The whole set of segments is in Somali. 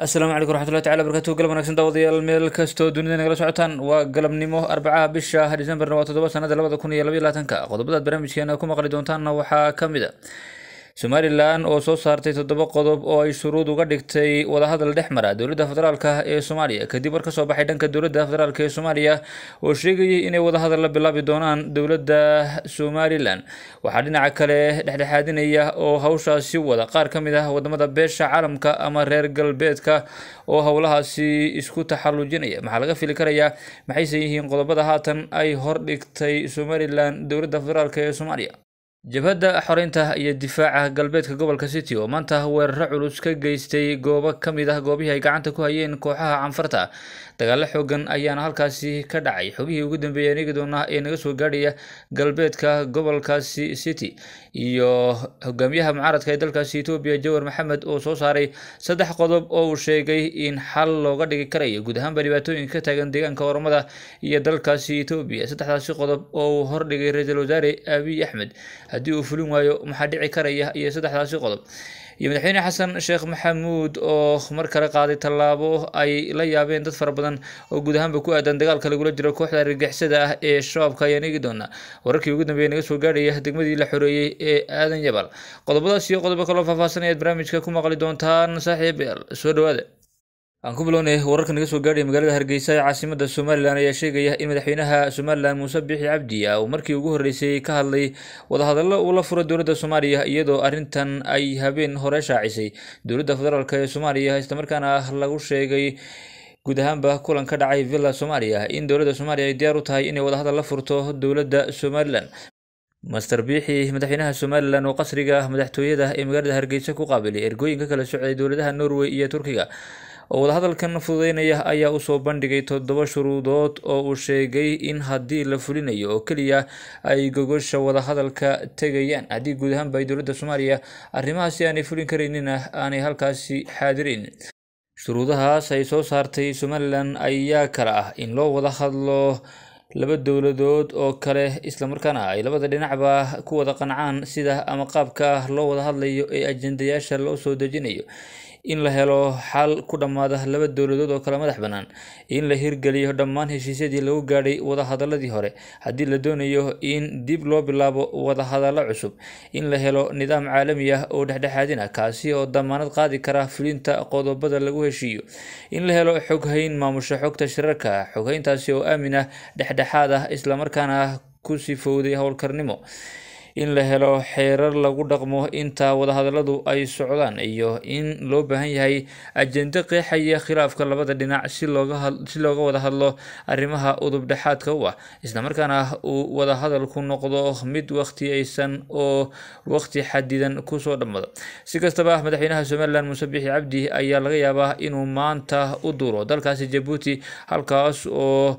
asalaamu calaykum raxmatullahi tacala barkatu galab wanagsan daawadayaal meel kastoo dunida nagala socotaan waa galabnimo arbacaha bisha decemberna waa toddoba sanada labada kun iyo labaiyo labaatanka qodobadaad barnaamijkeena ku maqli doontaanna waxaa ka mid a somalilan oo soo saartay toddoba qodob oo ay shuruud uga dhigtay wadahadal dhex mara dowladda federaalk ee soomaaliya kadib war ka soo baxay dhanka dowladda federaalk ee soomaaliya oo sheegayay inay wadahadal la bilaabi doonaan dowladda somalilan waxaa dhinaca kale dhexdhexaadinaya oo hawshaasi wada qaar ka mid ah wadamada beesha caalamka ama reer galbeedka oo howlahaasi isku taxallujinaya maxaa laga fili karayaa maxayse yihiin qodobada haatan ay hor dhigtay somalilan dowladda federaalk ee soomaaliya jabhadda xoreynta iyo difaaca galbeedka gobolka city oo maanta weeraro culus ka geystay goobo ka mid ah goobihii ay gacanta ku hayeen kooxaha canfarta dagaalo xoogan ayaana halkaasi ka dhacay xogihii ugu dambeeyeen doona ee naga soo gaadhaya galbeedka gobolkaasi city iyo hogaamiyaha mucaaradka ee dalkaasi etoobiya jawar maxamed oo soo saaray saddex qodob oo uu sheegay in xal looga dhigi karayo guud ahaanba dhibaatooyinka ka taagan deegaanka oromada iyo dalkaasi etoobiya saddexdaasi qodob oo uu hordhigay ra-iisul wasaare abiy axmed haddii uu fulin waayo maxaa dhici karaya iyo saddexdaasi qodob iyo madaxweyne xasan sheekh maxamuud oo mar kale qaaday tallaabo ay la yaabeen dad fara badan oo guud ahaanba ku aadan dagaalka lagula jiro kooxda argagixisada ah ee shabaabka ayaan eegi doonaa wararkii ugu dambeeyay naga soo gaadhaya degmadii la xoreeyey ee aadan yabal qodobadaas iyo qodobo kaloo faahfaahsan ayaad barnaamijka ku maqli doontaan saaxiib soo dhawaada aan ku bilownay wararka naga soo gaadhaya magaalada hargeysa ee caasimada somalilan ayaa sheegaya in madaxweynaha somalilan muuse biixi cabdi ah uu markii ugu horreysay ka hadlay wadahadallo ula la furo dowladda soomaaliya iyadoo arrintan ay habeen hore shaacisay dowladda federaalk ee soomaaliya islamarkaana ah lagu sheegay guud ahaanba kulan ka dhacay villa soomaaliya in dowladda soomaaliya ay diyaar u tahay inay wadahadal la furto dowladda somalilan master biixi madaxweynaha somalilan oo qasriga madaxtooyada ee magaalada hargeysa ku qaabilay ergooyinka kala socday dowladaha norway iyo turkiga oo wadahadalkan fududeynaya ayaa usoo bandhigay toddoba shuruudood oo uu sheegay in haddii la fulinayo oo keliya ay gogosha wadahadalka tegayaan haddii guud ahaanba ay dowladda soomaaliya arrimahaasi aanay fulin karaynina ah aanay halkaasi xaadirin shuruudahaas ay soo saartay somalilan ayaa kale ah in loo wada hadlo laba dowladood oo kale islamarkaana ay labada dhinacba ku wada qancaan sida ama qaabka loo wada hadlayo ee ajendayaasha loo soo dejinayo in la helo xal ku dhammaada laba dowladood oo kale madax bannaan in la hirgeliyo dhammaan heshiisyadii lagu gaadhay wadahadalladii hore haddii la doonayo in dib loo bilaabo wadahadallo cusub in la helo nidaam caalami ah oo dhexdhexaadin ah kaasi oo damaanad qaadi kara fulinta qodobada lagu heshiiyo in la helo xoghayn maamusha xogta shirarka xoghayntaasi oo aamin ah dhexdhexaad ah islamarkaana ku sifowday howlkarnimo in la helo xeerar lagu dhaqmo inta wadahadaladu ay socdaan iyo in loo baahan yahay ajende qeexaya khilaafka labada dhinac si looga wada hadlo arrimaha udubdhexaadka u ah islamarkaana uu wadahadalku noqdo mid waqti aysan oo waqti xadidan kusoo dhammado si kastaba madaxweynaha somalilan muuse bixi cabdi ayaa laga yaabaa inuu maanta u duuro dalkaasi jabuuti halkaas oo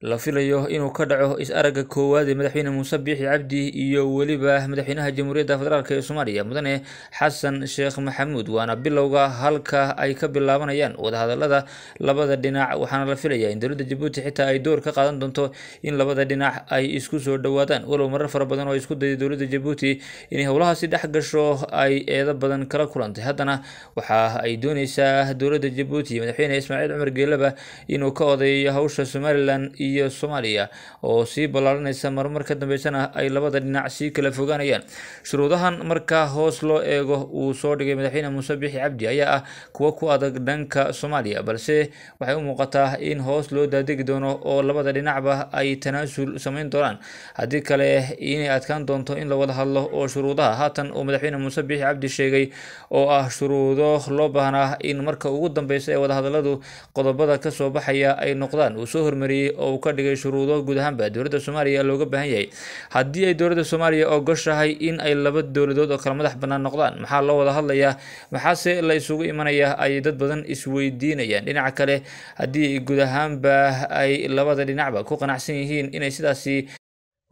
la filayo inuu ka dhaco is-aragga koowaad ee madaxweyne muuse biixi cabdi iyo weliba madaxweynaha jamhuuriyadda federaalk ee soomaaliya mudane xasan sheekh maxamuud waana bilowga halka ay ka bilaabanayaan wadahadalada labada dhinac waxaana la filayaa in dowladda jabuuti xitaa ay door ka qaadan doonto in labada dhinac ay isku soo dhowaadaan walow marar fara badan oo isku dayday dowladda jabuuti inay howlahaasi dhex gasho ay eedo badan kala kulantay haddana waxa ay dooneysaa dowladda jabuuti iyo madaxweyne ismaaciil cumar geelaba inuu ka odeeyo hawsha somalilan iyo soomaaliya oo sii ballaaranaysa marmar ka dambeysana ay labada dhinac sii kala fogaanayaan shuruudahan marka hoos loo eego uu soo dhigay madaxweyne muuse bixi cabdi ayaa ah kuwo ku adag dhanka soomaaliya balse waxay u muuqataa in hoos loo daadegi doono oo labada dhinacba ay tanaasul samayn doonaan haddii kale inay adkaan doonto in la wada hadlo oo shuruudaha haatan uu madaxweyne muuse biixi cabdi sheegay oo ah shuruudo loo baahnaa ah in marka ugu dambeysa ee wadahadalladu qodobada ka soo baxaya ay noqdaan uu soo hormariyey oo uu ka dhigay shuruudo guud ahaanba dowladda soomaaliya looga baahan yahay haddii ay dowladda soomaaliya ogoshahay in ay laba dowladood oo kale madax bannaan noqdaan maxaa loo wada hadlayaa maxaase la isugu imanaya ay dad badan isweydiinayaan dhinaca kale haddii guud ahaanba ay labada dhinacba ku qanacsan yihiin inay sidaasi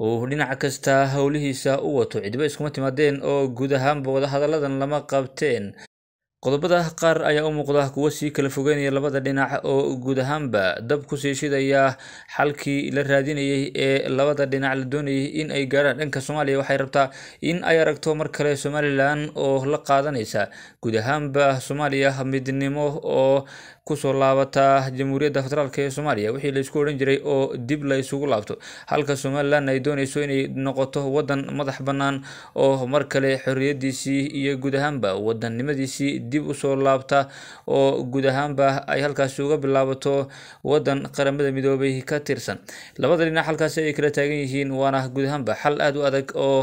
uu dhinac kasta howlihiisa u wato cidiba iskuma timaadeen oo guud ahaanba wadahadalladan lama qabteen qodobada qaar ayaa u muuqda kuwo sii kala fogeynaya labada dhinac oo guud ahaanba dab ku sii shidaya xalkii la raadinayay ee labada dhinac la doonayay in ay gaadhaan dhanka soomaaliya waxay rabtaa in ay aragto mar kale somalilan oo la qaadanaysa guud ahaanba soomaaliya midnimo oo kusoo laabata jamhuuriyadda federaalk ee soomaaliya wixii laysku odhan jiray oo dib la isugu laabto halka somalilan ay doonayso inay noqoto wadan madax bannaan oo mar kale xorriyadiisii iyo guud ahaanba wadannimadiisii dib usoo laabta oo guud ahaanba ay halkaasi uga bilaabato waddan qaramada midoobay ka tirsan labada dhinac halkaasi ay kala taagan yihiin waana guud ahaanba xal aada u adag oo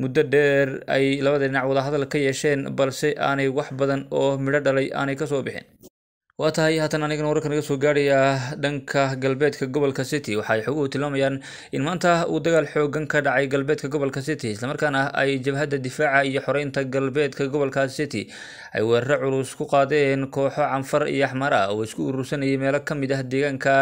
muddo dheer ay labada dhinac wadahadal ka yeesheen balse aanay wax badan oo midho dhalay aanay kasoo bixin waa tahay haatan anigana wararka naga soo gaadhaya dhanka galbeedka gobolka city waxaay ay tilmaamayaan in maanta uu dagaal xooggan ka dhacay galbeedka gobolka city islamarkaana ay jabhadda difaaca iyo xoreynta galbeedka gobolka city ay weeraro culus ku qaadeen kooxo canfar iyo axmara oo isku urursanayay meelo ka mid ah deegaanka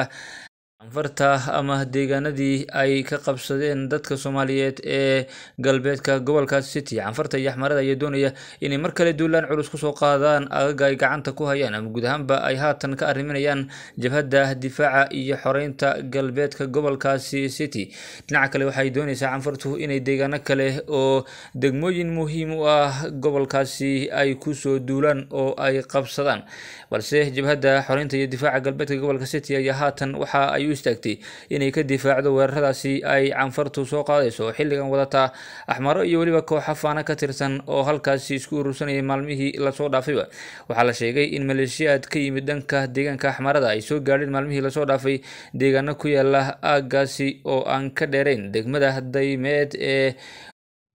Anfarta ama deegaanadii ay ka qabsadeen dadka Soomaaliyeed ee galbeedka gobolka City Anfarta iyo Axmarada ayaa doonaya inay mar kale duulaan culus kusoo qaadaan agaga ay gacanta ku hayaan ama guud ahaanba ay haatan ka arriminayaan jabhadda difaaca iyo xoreynta galbeedka gobolkaasi City dhinaca kale waxay doonaysaa Anfartu inay deegaano kale oo degmooyin muhiim u ah gobolkaasi ay kusoo duulaan oo ay qabsadaan balse jabhadda xoreynta iyo difaaca galbeedka gobolka City ayaa haatan waxa ay u istaagtay inay ka difaacdo weeraradaasi ay canfartu soo qaadayso xilligan wadata axmaro iyo weliba kooxa faana ka tirsan oo halkaasi isku urursanayay maalmihii lasoo dhaafayba waxaa la sheegay in maleeshiyaad ka yimid dhanka deegaanka axmarada ay soo gaadheen maalmihii lasoo dhaafay deegaano ku yaala aagaasi oo aan ka dheerayn degmada daymeed ee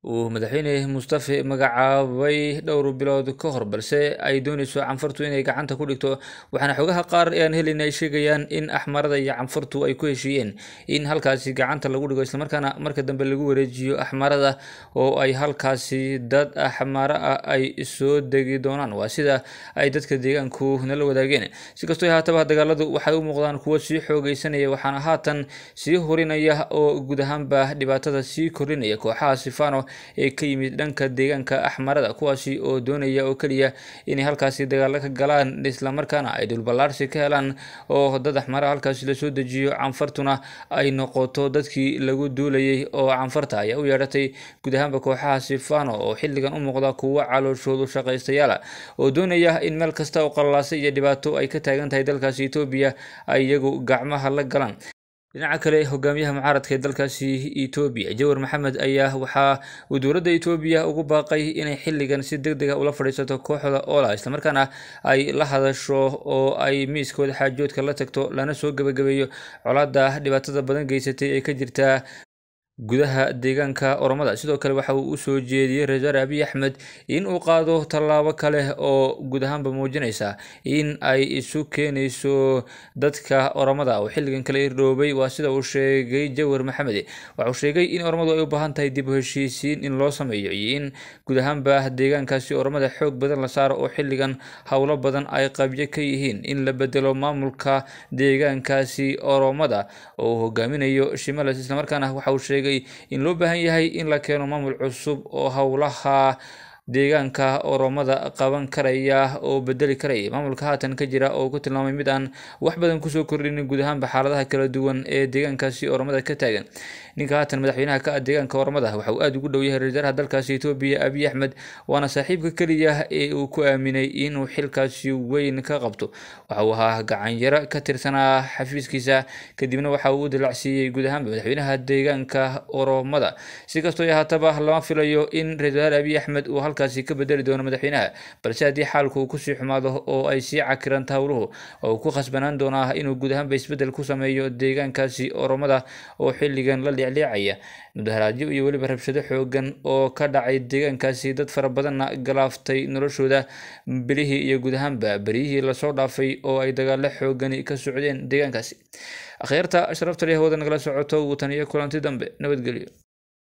uu madaxweyne mustafe magacaabay dhowr bilood ka hor balse ay doonayso canfurtu inay gacanta ku dhigto waxaana xogaha qaar eaan helin ay sheegayaan in axmarada iyo canfurtu ay ku heshiiyeen in halkaasi gacanta lagu dhigo islamarkaana marka dambe lagu wareejiyo axmarada oo ay halkaasi dad axmara ah ay soo degi doonaan waa sida ay dadka deegaanku nala wadaageen si kastoo haataba dagaaladu waxay u muuqdaan kuwo sii xoogeysanaya waxaana haatan sii hurinaya oo guud ahaanba dhibaatada sii kordhinaya kooxaha sifano ee ka yimid dhanka deegaanka axmarada kuwaasi oo doonaya oo keliya inay halkaasi dagaalla ka galaan islamarkaana ay dhulballaarsi ka helaan oo dad axmara halkaasi lasoo dejiyo canfartuna ay noqoto dadkii lagu duulayay oo canfarta ayaa u yeedhatay guud ahaanba kooxaha sifano oo xilligan u muuqda kuwo calooshoodu shaqaystayaala oo doonaya in meel kasta oo qalalaasa iyo dhibaato ay ka taagan tahay dalkaasi etoobiya ay iyagu gacmaha la galaan dhinaca kale hogaamiyaha mucaaradka ee dalkaasi etoobiya jawar maxamed ayaa waxaa uu dowladda etoobiya ugu baaqay inay xilligan si deg dega ah ula fadhiisato kooxda ola islamarkaana ay la hadasho oo ay miiskooda xaajoodka la tagto lana soo gebagabeeyo colaadda dhibaatada badan geysatay ee ka jirta gudaha deegaanka oromada sidoo kale waxa uu usoo jeediyey ra-iisul abiy axmed in uu qaado tallaabo kale oo guud ahaanba muujinaysa in ay isu keenayso dadka oromada oo xilligan kale irdhoobay waa sida uu sheegay jawar maxamed waxa sheegay in oromadu ay u baahan tahay dib u heshiisiin in loo sameeyo iyo in guud deegaankaasi oromada xoog badan la saaro oo xilligan howlo badan ay qabyo ka yihiin in la bedelo maamulka deegaankaasi oromada oo uu hogaaminayo shimalas islamarkaana waxa uu sheegay sheegay in loo baahan yahay in la keeno maamul cusub oo howlaha deegaanka oromada qaban karaya oo bedeli karay maamulka haatan ka jira oo ku tilmaamay mid aan wax badan kusoo kordhin guud ahaanba xaaladaha kala duwan ee deegaankaasi oromada ka taagan ninka haatan madaxweynaha ka ah deegaanka oromada waxa uu aada ugu dhowyahay rwasaaraha dalkaasi etoobiya abiy axmed waana saaxiibka keliya ee uu ku aaminay inuu xilkaasi weyn ka qabto waxa uu ahaa gacanyaro ka tirsanaa xafiiskiisa kadibna waxa uu u dilacsiiyey guud ahaanba madaxweynaha deegaanka oromada si kastoo ahaataba lama filayo in rwasaare abiy axmed uu xaalkaasi ka bedeli doono madaxweynaha balse haddii xaalku uu kusii xumaado oo ay sii cakiraan tahawluhu oo uu ku khasbanaan doonaa inuu guud ahaanba isbedel ku sameeyo deegaankaasi oromada oo xilligan la leecleecaya mudaharaadyo iyo weliba rabshado xoogan oo ka dhacay deegaankaasi dad fara badanna galaaftay noloshooda bilihii iyo guud ahaanba beryihii lasoo dhaafay oo ay dagaalo xoogani ka socdeen deegaankaasi akhyaarta sharafta nagala socoto watan iyo kulanti dambe nabadgelyo